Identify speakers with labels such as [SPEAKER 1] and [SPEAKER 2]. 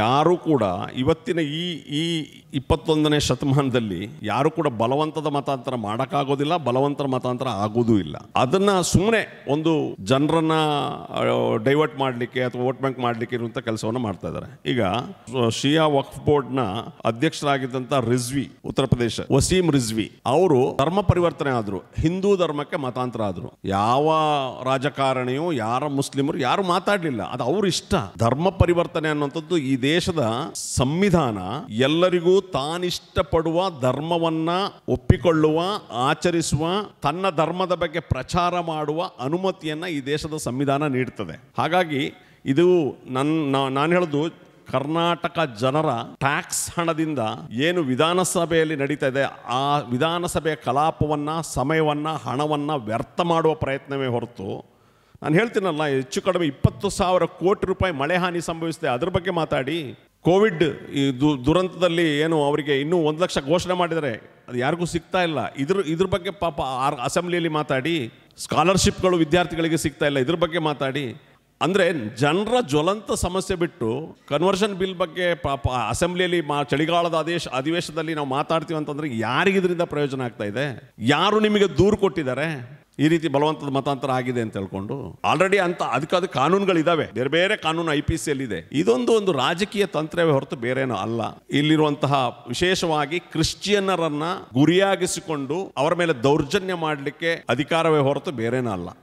[SPEAKER 1] ಯಾರೂ ಕೂಡ ಇವತ್ತಿನ ಈ ಈ ಇಪ್ಪತ್ತೊಂದನೇ ಶತಮಾನದಲ್ಲಿ ಯಾರು ಕೂಡ ಬಲವಂತದ ಮತಾಂತರ ಮಾಡೋಕ್ಕಾಗೋದಿಲ್ಲ ಬಲವಂತರ ಮತಾಂತರ ಆಗೋದೂ ಇಲ್ಲ ಅದನ್ನು ಸುಮ್ಮನೆ ಒಂದು ಜನರನ್ನ ಡೈವರ್ಟ್ ಮಾಡಲಿಕ್ಕೆ ಅಥವಾ ವೋಟ್ ಬ್ಯಾಂಕ್ ಮಾಡಲಿಕ್ಕೆ ಇರುವಂಥ ಕೆಲಸವನ್ನು ಮಾಡ್ತಾ ಇದ್ದಾರೆ ಈಗ ಶಿಯಾ ವಕ್ಫ್ ಬೋರ್ಡ್ನ ಅಧ್ಯಕ್ಷರಾಗಿದ್ದಂಥ ರಿಜ್ವಿ ಉತ್ತರ ಪ್ರದೇಶ ವಸೀಂ ರಿಜ್ವಿ ಅವರು ಧರ್ಮ ಪರಿವರ್ತನೆ ಆದರು ಹಿಂದೂ ಧರ್ಮಕ್ಕೆ ಮತಾಂತರ ಆದರು ಯಾವ ರಾಜಕಾರಣಿಯು ಯಾರ ಮುಸ್ಲಿಮರು ಯಾರು ಮಾತಾಡಲಿಲ್ಲ ಅದು ಅವ್ರ ಇಷ್ಟ ಧರ್ಮ ಪರಿವರ್ತನೆ ಅನ್ನುವಂಥದ್ದು ಈ ದೇಶದ ಸಂವಿಧಾನ ಎಲ್ಲರಿಗೂ ತಾನಿಷ್ಟಪಡುವ ಧರ್ಮವನ್ನ ಒಪ್ಪಿಕೊಳ್ಳುವ ಆಚರಿಸುವ ತನ್ನ ಧರ್ಮದ ಬಗ್ಗೆ ಪ್ರಚಾರ ಮಾಡುವ ಅನುಮತಿಯನ್ನ ಈ ದೇಶದ ಸಂವಿಧಾನ ನೀಡ್ತದೆ ಹಾಗಾಗಿ ಇದು ನನ್ನ ನಾನು ಹೇಳುದು ಕರ್ನಾಟಕ ಜನರ ಟ್ಯಾಕ್ಸ್ ಹಣದಿಂದ ಏನು ವಿಧಾನಸಭೆಯಲ್ಲಿ ನಡೀತಾ ಇದೆ ಆ ವಿಧಾನಸಭೆಯ ಕಲಾಪವನ್ನ ಸಮಯವನ್ನ ಹಣವನ್ನ ವ್ಯರ್ಥ ಮಾಡುವ ಪ್ರಯತ್ನವೇ ಹೊರತು ನಾನು ಹೇಳ್ತೀನಲ್ಲ ಹೆಚ್ಚು ಕಡಿಮೆ ಇಪ್ಪತ್ತು ಸಾವಿರ ಕೋಟಿ ರೂಪಾಯಿ ಮಳೆ ಹಾನಿ ಸಂಭವಿಸಿದೆ ಅದ್ರ ಬಗ್ಗೆ ಮಾತಾಡಿ ಕೋವಿಡ್ ಈ ದುರಂತದಲ್ಲಿ ಏನು ಅವರಿಗೆ ಇನ್ನೂ ಒಂದು ಲಕ್ಷ ಘೋಷಣೆ ಮಾಡಿದರೆ ಅದು ಯಾರಿಗೂ ಸಿಗ್ತಾ ಇಲ್ಲ ಇದ್ರ ಇದ್ರ ಬಗ್ಗೆ ಪಾಪ ಅಸೆಂಬ್ಲಿಯಲ್ಲಿ ಮಾತಾಡಿ ಸ್ಕಾಲರ್ಶಿಪ್ಗಳು ವಿದ್ಯಾರ್ಥಿಗಳಿಗೆ ಸಿಗ್ತಾ ಇಲ್ಲ ಇದ್ರ ಬಗ್ಗೆ ಮಾತಾಡಿ ಅಂದರೆ ಜನರ ಜ್ವಲಂತ ಸಮಸ್ಯೆ ಬಿಟ್ಟು ಕನ್ವರ್ಷನ್ ಬಿಲ್ ಬಗ್ಗೆ ಪಾಪ ಅಸೆಂಬ್ಲಿಯಲ್ಲಿ ಮಾ ಚಳಿಗಾಲದ ಆದೇಶ ಅಧಿವೇಶದಲ್ಲಿ ನಾವು ಮಾತಾಡ್ತೀವಿ ಅಂತಂದ್ರೆ ಯಾರಿಗಿದ್ರಿಂದ ಪ್ರಯೋಜನ ಆಗ್ತಾ ಇದೆ ಯಾರು ನಿಮಗೆ ದೂರು ಕೊಟ್ಟಿದ್ದಾರೆ ಈ ರೀತಿ ಬಲವಂತದ ಮತಾಂತರ ಆಗಿದೆ ಅಂತ ಹೇಳ್ಕೊಂಡು ಆಲ್ರೆಡಿ ಅಂತ ಅದು ಕಾನೂನುಗಳಿದ್ದಾವೆ ಬೇರೆ ಬೇರೆ ಕಾನೂನು ಐ ಪಿ ಇದೆ ಇದೊಂದು ಒಂದು ರಾಜಕೀಯ ತಂತ್ರವೇ ಹೊರತು ಬೇರೇನೂ ಅಲ್ಲ ಇಲ್ಲಿರುವಂತಹ ವಿಶೇಷವಾಗಿ ಕ್ರಿಶ್ಚಿಯನ್ನರನ್ನ ಗುರಿಯಾಗಿಸಿಕೊಂಡು ಅವರ ಮೇಲೆ ದೌರ್ಜನ್ಯ ಮಾಡಲಿಕ್ಕೆ ಅಧಿಕಾರವೇ ಹೊರತು ಬೇರೇನೂ ಅಲ್ಲ